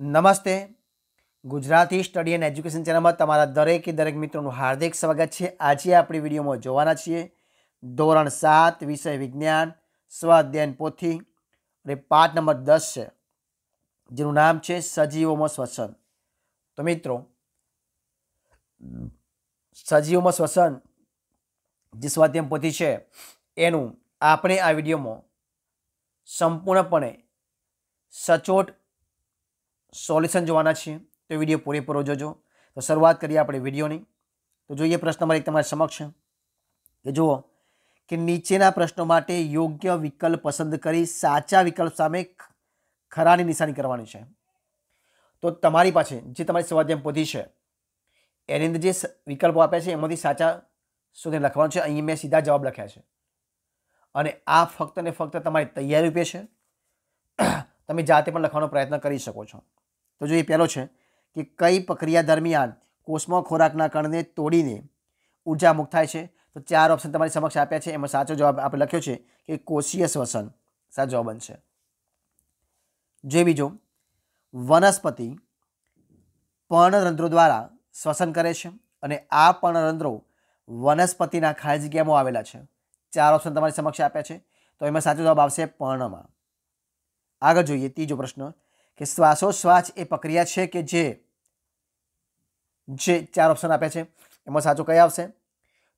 નમસ્તે Gujarati study and education ચેનલમાં તમારા દરેકે દરેક મિત્રોનું હાર્દિક સ્વાગત છે આજે આપણે વિડીયોમાં જોવાના છીએ ધોરણ સાત વિષય વિજ્ઞાન સ્વાધ્યાયન પોથી અને પાઠ નંબર દસ છે જેનું નામ છે સજીવોમાં શ્વસન તો મિત્રો સજીવોમાં શ્વસન જે સ્વાધ્યાયન પોથી છે એનું આપણે આ વિડીયોમાં સંપૂર્ણપણે સચોટ સોલ્યુશન જોવાના છીએ તો વિડીયો પૂરેપૂરો જોજો તો શરૂઆત કરીએ આપણે વિડીયોની તો જોઈએ પ્રશ્ન નંબર એક તમારી સમક્ષ કે જુઓ કે નીચેના પ્રશ્નો માટે યોગ્ય વિકલ્પ પસંદ કરી સાચા વિકલ્પ સામે ખરાની નિશાની કરવાની છે તો તમારી પાસે જે તમારી સ્વાધ્યાય પોથી છે એની અંદર જે વિકલ્પો આપ્યા છે એમાંથી સાચા સુધી લખવાનું છે અહીં મેં સીધા જવાબ લખ્યા છે અને આ ફક્ત ને ફક્ત તમારી તૈયારી રૂપે છે તમે જાતે પણ લખવાનો પ્રયત્ન કરી શકો છો તો જોઈએ પહેલો છે કે કઈ પ્રક્રિયા દરમિયાન કોષમાં ખોરાકના કણને તોડીને ઉર્જા મુક્ત થાય છે તો ચાર ઓપ્શન તમારી સમક્ષ આપ્યા છે એમાં સાચો જવાબ આપણે લખ્યો છે કે કોષીય શ્વસન સાચો જવાબ બનશે જે બીજો વનસ્પતિ પર્ણરંધ્રો દ્વારા શ્વસન કરે છે અને આ પર્ણરંધ્રો વનસ્પતિના ખાલી જગ્યામાં આવેલા છે ચાર ઓપ્શન તમારી સમક્ષ આપ્યા છે તો એમાં સાચો જવાબ આવશે પર્ણમાં આગળ જોઈએ ત્રીજો પ્રશ્ન કે શ્વાસોશ્વાસ એ પ્રક્રિયા છે કે જે જે ચાર ઓપ્શન આપે છે એમાં સાચો કયા આવશે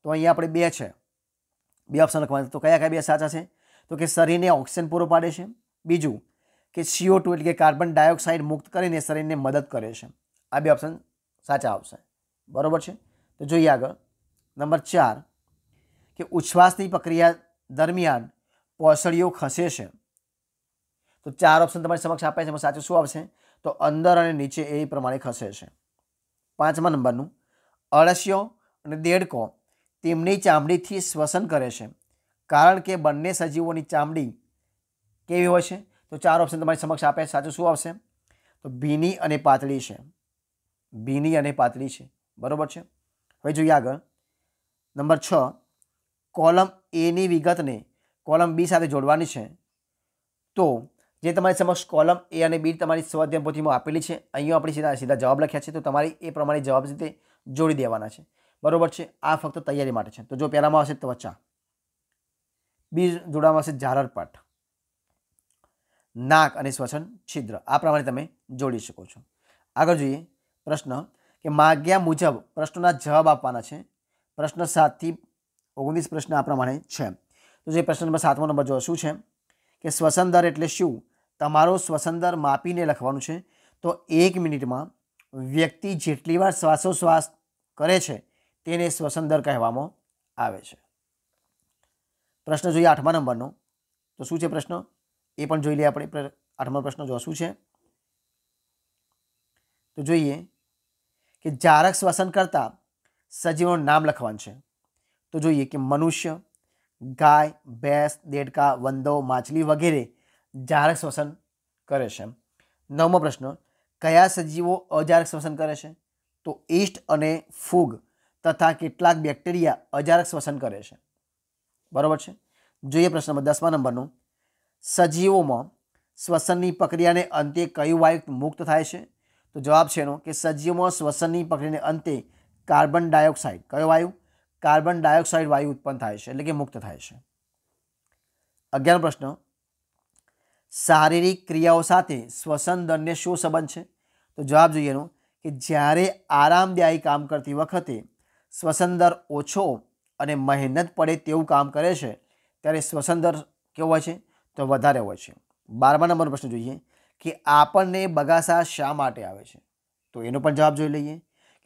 તો અહીંયા આપણે બે છે બે ઓપ્શન લખવાના તો કયા કયા બે સાચા છે તો કે શરીરને ઓક્સિજન પૂરો પાડે છે બીજું કે સીઓ ટુ એટલે કે કાર્બન ડાયોક્સાઇડ મુક્ત કરીને શરીરને મદદ કરે છે આ બે ઓપ્શન સાચા આવશે બરાબર છે તો જોઈએ આગળ નંબર ચાર કે ઉચ્છ્વાસની પ્રક્રિયા દરમિયાન પોસળીઓ ખસે છે તો ચાર ઓપ્શન તમારી સમક્ષ આપ્યા છે એમાં સાચું શું આવશે તો અંદર અને નીચે એ પ્રમાણે ખસે છે પાંચમા નંબરનું અળસિયો અને દેડકો તેમની ચામડીથી શ્વસન કરે છે કારણ કે બંને સજીવોની ચામડી કેવી હોય છે તો ચાર ઓપ્શન તમારી સમક્ષ આપ્યા છે સાચું શું આવશે તો ભીની અને પાતળી છે ભીની અને પાતળી છે બરાબર છે હવે જોઈએ આગળ નંબર છ કોલમ એની વિગતને કોલમ બી સાથે જોડવાની છે તો જે તમારી સમક્ષ કોલમ એ અને બી તમારી સ્વાધ્યાય પોથીમાં આપેલી છે અહીંયા આપણે સીધા સીધા જવાબ લખ્યા છે તો તમારે એ પ્રમાણે જવાબ રીતે જોડી દેવાના છે બરાબર છે આ ફક્ત તૈયારી માટે છે તો જો પહેલામાં હશે ત્વચા બી જોડામાં હશે ઝારર પાઠ નાક અને શ્વસન છિદ્ર આ પ્રમાણે તમે જોડી શકો છો આગળ જોઈએ પ્રશ્ન કે માગ્યા મુજબ પ્રશ્નોના જવાબ આપવાના છે પ્રશ્ન સાતથી ઓગણીસ પ્રશ્ન આ પ્રમાણે છે તો જે પ્રશ્ન નંબર સાતમો નંબર જો શું છે કે શ્વસન દર એટલે શું તમારો શ્વસનદર માપીને લખવાનું છે તો એક મિનિટમાં વ્યક્તિ જેટલી વાર શ્વાસોશ્વાસ કરે છે તેને શ્વસનદર કહેવામાં આવે છે પ્રશ્ન જોઈએ આઠમા નંબરનો તો શું છે પ્રશ્ન એ પણ જોઈ લઈએ આપણે આઠમો પ્રશ્ન જો શું છે તો જોઈએ કે જારક શ્વસન કરતાં સજીવોનું નામ લખવાનું છે તો જોઈએ કે મનુષ્ય ગાય ભેંસ દેડકા વંદો માછલી વગેરે જારક શ્વસન કરે છે નવમો પ્રશ્ન કયા સજીવો અજારક શ્વસન કરે છે તો ઈસ્ટ અને ફૂગ તથા કેટલાક બેક્ટેરિયા અજારક શ્વસન કરે છે બરાબર છે જોઈએ પ્રશ્નમાં દસમા નંબરનું સજીવોમાં શ્વસનની પ્રક્રિયાને અંતે કયું વાયુ મુક્ત થાય છે તો જવાબ છે એનો કે સજીવોમાં શ્વસનની પ્રક્રિયાને અંતે કાર્બન ડાયોક્સાઇડ કયો વાયુ કાર્બન ડાયોક્સાઇડ વાયુ ઉત્પન્ન થાય છે એટલે કે મુક્ત થાય છે અગિયારમો પ્રશ્ન શારીરિક ક્રિયાઓ સાથે શ્વસન દરને શું સંબંધ છે તો જવાબ જોઈએ એનો કે જ્યારે આરામદાયી કામ કરતી વખતે શ્વસન દર ઓછો અને મહેનત પડે તેવું કામ કરે છે ત્યારે શ્વસન દર કેવો હોય છે તો વધારે હોય છે બારમા નંબર પ્રશ્ન જોઈએ કે આપણને બગાસા શા માટે આવે છે તો એનો પણ જવાબ જોઈ લઈએ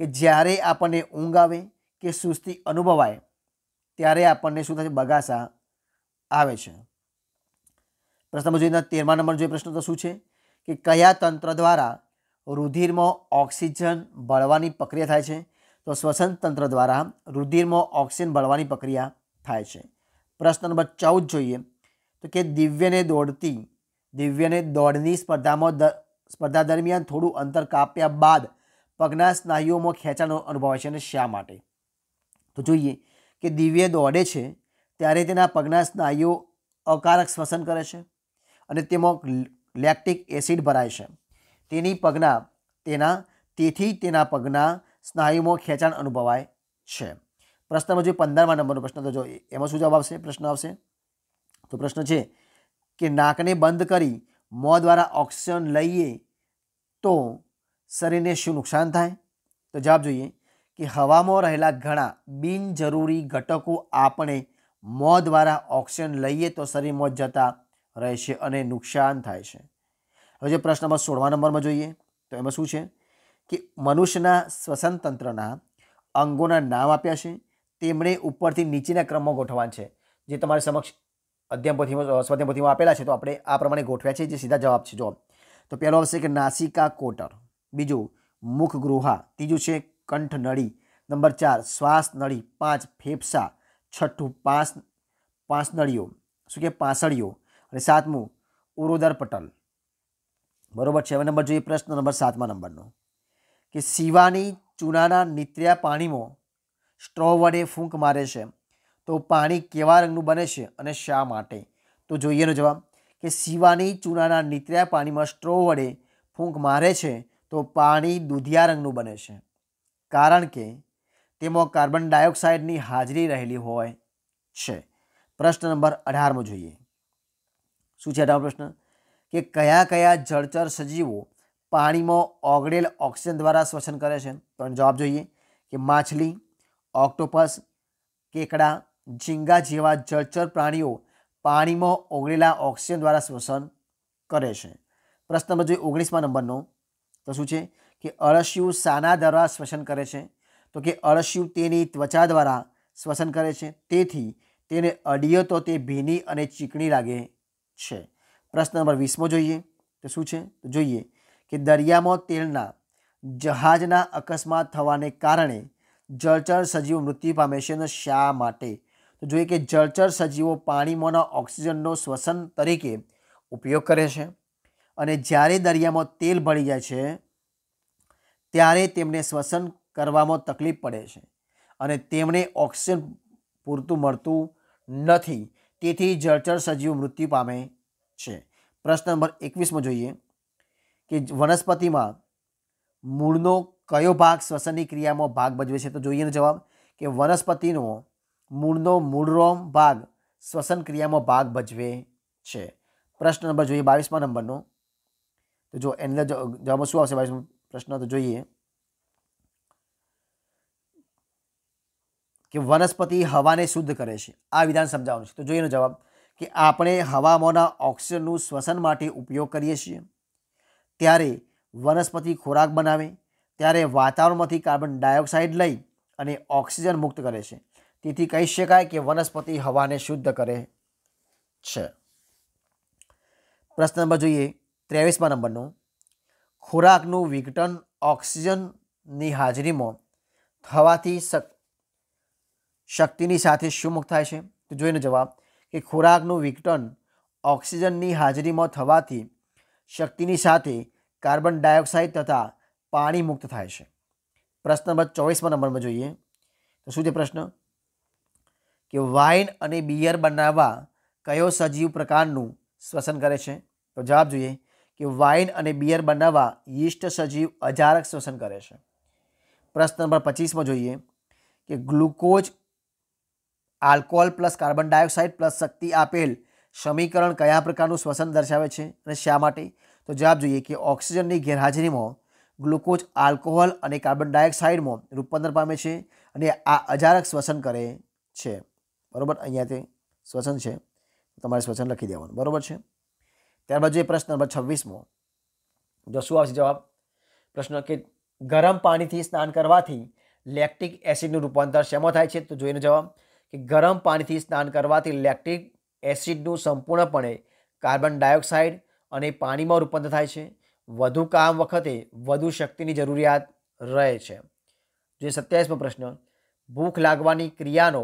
કે જ્યારે આપણને ઊંઘ આવે કે સુસ્તી અનુભવાય ત્યારે આપણને શું થશે બગાસા આવે છે પ્રશ્નમાં જોઈએ તેરમા નંબર જોઈએ પ્રશ્ન તો શું છે કે કયા તંત્ર દ્વારા રુધિરમાં ઓક્સિજન બળવાની પ્રક્રિયા થાય છે તો શ્વસન તંત્ર દ્વારા રુધિરમાં ઓક્સિજન બળવાની પ્રક્રિયા થાય છે પ્રશ્ન નંબર ચૌદ જોઈએ તો કે દિવ્યને દોડતી દિવ્યને દોડની સ્પર્ધામાં સ્પર્ધા દરમિયાન થોડું અંતર કાપ્યા બાદ પગના સ્નાયુઓમાં ખેંચાણો અનુભવાય છે અને શા માટે તો જોઈએ કે દિવ્ય દોડે છે ત્યારે તેના પગના સ્નાયુઓ અકારક શ્વસન કરે છે અને તેમાં લેક્ટિક એસિડ ભરાય છે તેની પગના તેના તેથી તેના પગના સ્નાયુમાં ખેંચાણ અનુભવાય છે પ્રશ્નમાં જો પંદરમા નંબરનો પ્રશ્ન તો જો એમાં શું જવાબ આવશે પ્રશ્ન આવશે તો પ્રશ્ન છે કે નાકને બંધ કરી મોં દ્વારા ઓક્સિજન લઈએ તો શરીરને શું નુકસાન થાય તો જવાબ જોઈએ કે હવામાં રહેલા ઘણા બિનજરૂરી ઘટકો આપણે મોં દ્વારા ઓક્સિજન લઈએ તો શરીરમાં જતા રહે છે અને નુકસાન થાય છે હવે જે પ્રશ્નમાં સોળમા નંબરમાં જોઈએ તો એમાં શું છે કે મનુષ્યના શ્વસન તંત્રના અંગોના નામ આપ્યા છે તેમણે ઉપરથી નીચેના ક્રમમાં ગોઠવાન છે જે તમારી સમક્ષ અધ્યયન સ્વાધ્યાય આપેલા છે તો આપણે આ પ્રમાણે ગોઠવ્યા છે જે સીધા જવાબ છે જવાબ તો પહેલો આવશે કે નાસિકા કોટર બીજું મુખ ગૃહા ત્રીજું છે કંઠ નળી નંબર ચાર શ્વાસ નળી પાંચ ફેફસા છઠ્ઠું પાંચ નળીઓ શું કે પાંસળીઓ અને સાતમું ઉરુદર પટલ બરોબર છે હવે નંબર જોઈએ પ્રશ્ન નંબર સાતમા નંબરનો કે શિવાની ચૂનાના નીતર્યા પાણીમાં સ્ટ્રો વડે ફૂંક મારે છે તો પાણી કેવા રંગનું બને છે અને શા માટે તો જોઈએનો જવાબ કે શિવાની ચૂનાના નીતર્યા પાણીમાં સ્ટ્રો વડે ફૂંક મારે છે તો પાણી દૂધિયા રંગનું બને છે કારણ કે તેમાં કાર્બન ડાયોક્સાઇડની હાજરી રહેલી હોય છે પ્રશ્ન નંબર અઢારમો જોઈએ શું છે આટલો પ્રશ્ન કે કયા કયા જળચર સજીવો પાણીમાં ઓગળેલ ઓક્સિજન દ્વારા શ્વસન કરે છે તો જવાબ જોઈએ કે માછલી ઓક્ટોપસ કેકડા ઝીંગા જેવા જળચર પ્રાણીઓ પાણીમાં ઓગળેલા ઓક્સિજન દ્વારા શ્વસન કરે છે પ્રશ્ન નંબર જોઈએ ઓગણીસમાં નંબરનો તો શું છે કે અળસિયું સાના દ્વારા શ્વસન કરે છે તો કે અળસિયું તેની ત્વચા દ્વારા શ્વસન કરે છે તેથી તેને અડીએ તો તે ભીની અને ચીકણી લાગે છે પ્રશ્ન નંબર વીસમો જોઈએ તો શું છે તો જોઈએ કે દરિયામાં તેલના જહાજના અકસ્માત થવાને કારણે જળચર સજીવો મૃત્યુ પામે છે અને શા માટે તો જોઈએ કે જળચર સજીવો પાણીમાંના ઓક્સિજનનો શ્વસન તરીકે ઉપયોગ કરે છે અને જ્યારે દરિયામાં તેલ ભળી જાય છે ત્યારે તેમને શ્વસન કરવામાં તકલીફ પડે છે અને તેમણે ઓક્સિજન પૂરતું મળતું નથી તેથી જળચર સજીવ મૃત્યુ પામે છે પ્રશ્ન નંબર એકવીસમાં જોઈએ કે વનસ્પતિમાં મૂળનો કયો ભાગ શ્વસનની ક્રિયામાં ભાગ ભજવે છે તો જોઈએ જવાબ કે વનસ્પતિનો મૂળનો મૂળરોમ ભાગ શ્વસન ક્રિયામાં ભાગ ભજવે છે પ્રશ્ન નંબર જોઈએ બાવીસમાં નંબરનો તો જો એની જવાબ શું આવશે બાવીસમાં પ્રશ્ન તો જોઈએ કે વનસ્પતિ હવાને શુદ્ધ કરે છે આ વિધાન સમજાવવાનું છે તો જોઈએ જવાબ કે આપણે હવામાંના ઓક્સિજનનું શ્વસન માટે ઉપયોગ કરીએ છીએ ત્યારે વનસ્પતિ ખોરાક બનાવે ત્યારે વાતાવરણમાંથી કાર્બન ડાયોક્સાઇડ લઈ અને ઓક્સિજન મુક્ત કરે છે તેથી કહી શકાય કે વનસ્પતિ હવાને શુદ્ધ કરે છે પ્રશ્ન નંબર જોઈએ ત્રેવીસમાં નંબરનો ખોરાકનું વિઘટન ઓક્સિજનની હાજરીમાં થવાથી શક્તિ શક્તિની સાથે શું મુક્ત થાય છે તો જોઈને જવાબ કે ખોરાકનું વિઘટન ઓક્સિજનની હાજરીમાં થવાથી શક્તિની સાથે કાર્બન ડાયોક્સાઇડ તથા પાણી મુક્ત થાય છે પ્રશ્ન નંબર ચોવીસમાં નંબરમાં જોઈએ તો શું છે પ્રશ્ન કે વાઇન અને બિયર બનાવવા કયો સજીવ પ્રકારનું શ્વસન કરે છે તો જવાબ જોઈએ કે વાઇન અને બિયર બનાવવા યીસ્ટ સજીવ અજારક શ્વસન કરે છે પ્રશ્ન નંબર પચીસમાં જોઈએ કે glucose alcohol plus carbon dioxide plus શક્તિ આપેલ સમીકરણ કયા પ્રકારનું શ્વસન દર્શાવે છે અને શા માટે તો જવાબ જોઈએ કે ઓક્સિજનની ગેરહાજરીમાં ગ્લુકોઝ આલ્કોહોલ અને કાર્બન ડાયોક્સાઇડમાં રૂપાંતર પામે છે અને આ અજારક શ્વસન કરે છે બરાબર અહીંયા તે શ્વસન છે તમારે શ્વસન લખી દેવાનું બરાબર છે ત્યારબાદ જોઈએ પ્રશ્ન નંબર છવ્વીસમો જો શું આવશે જવાબ પ્રશ્ન કે ગરમ પાણીથી સ્નાન કરવાથી લેક્ટિક એસિડનું રૂપાંતર શેમાં થાય છે તો જોઈને જવાબ કે ગરમ પાણીથી સ્નાન કરવાથી લેક્ટિક એસિડનું સંપૂર્ણપણે કાર્બન ડાયોક્સાઇડ અને પાણીમાં રૂપાંતર થાય છે વધુ કામ વખતે વધુ શક્તિની જરૂરિયાત રહે છે જે સત્યાવીસમો પ્રશ્ન ભૂખ લાગવાની ક્રિયાનો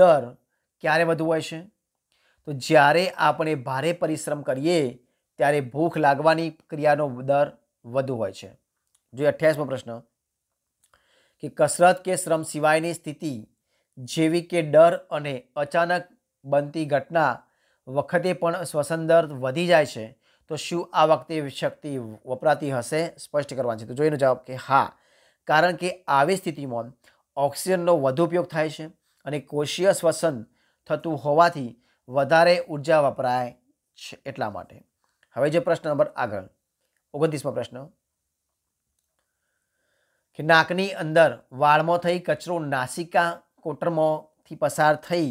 દર ક્યારે વધુ હોય છે તો જ્યારે આપણે ભારે પરિશ્રમ કરીએ ત્યારે ભૂખ લાગવાની ક્રિયાનો દર વધુ હોય છે જો અઠ્યાવીસમો પ્રશ્ન કે કસરત કે શ્રમ સિવાયની સ્થિતિ જેવી કે ડર અને અચાનક બનતી ઘટના વખતે પણ શ્વસન દર વધી જાય છે તો શું આ વખતે શક્તિ વપરાતી હશે સ્પષ્ટ કરવાની છે તો જોઈને જવાબ કે હા કારણ કે આવી સ્થિતિમાં ઓક્સિજનનો વધુ ઉપયોગ થાય છે અને કોષીય શ્વસન થતું હોવાથી વધારે ઉર્જા વપરાય છે એટલા માટે હવે જે પ્રશ્ન નંબર આગળ ઓગણત્રીસમો પ્રશ્ન કે નાકની અંદર વાળમાં થઈ કચરો નાસિકા કોટરમાંથી પસાર થઈ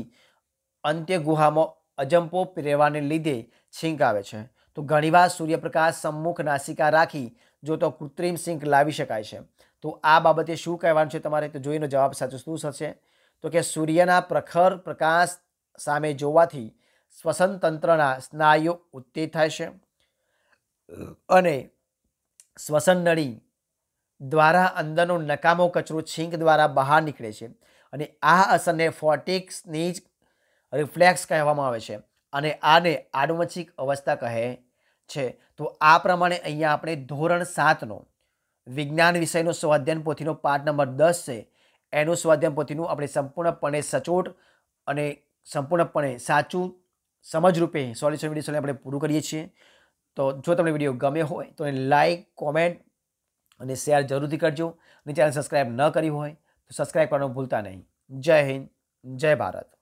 અંત્ય ગુહામાં અજંપો પ્રેરવાને લીધે છીંક આવે છે તો ઘણીવાર સૂર્યપ્રકાશ સમ્મુખ નાસિકા રાખી જો તો કૃત્રિમ સિંક લાવી શકાય છે તો આ બાબતે શું કહેવાનું છે તમારે તો જોઈને જવાબ સાચો શું થશે તો કે સૂર્યના પ્રખર પ્રકાશ સામે જોવાથી શ્વસન તંત્રના સ્નાયુઓ ઉત્તેજ થાય છે અને શ્વસન નળી દ્વારા અંદરનો નકામો કચરો છીંક દ્વારા બહાર નીકળે છે અને આ અસરને ફોટિક્સની જ રિફ્લેક્સ કહેવામાં આવે છે અને આને આનુવંશિક અવસ્થા કહે છે તો આ પ્રમાણે અહીંયા આપણે ધોરણ સાતનો વિજ્ઞાન વિષયનો સ્વાધ્યાયન પોથીનો પાઠ નંબર દસ છે એનું સ્વાધ્યાયન પોથીનું આપણે સંપૂર્ણપણે સચોટ અને સંપૂર્ણપણે સાચું સમજરૂપે સોલ્યુશન વિડીયો આપણે પૂરું કરીએ છીએ તો જો તમને વિડીયો ગમે હોય તો લાઇક કોમેન્ટ અને શેર જરૂરથી કરજો અને ચેનલ સબસ્ક્રાઈબ ન કરી હોય તો સબસ્ક્રાઈબ કરવાનું ભૂલતા નહીં જય હિન્દ જય ભારત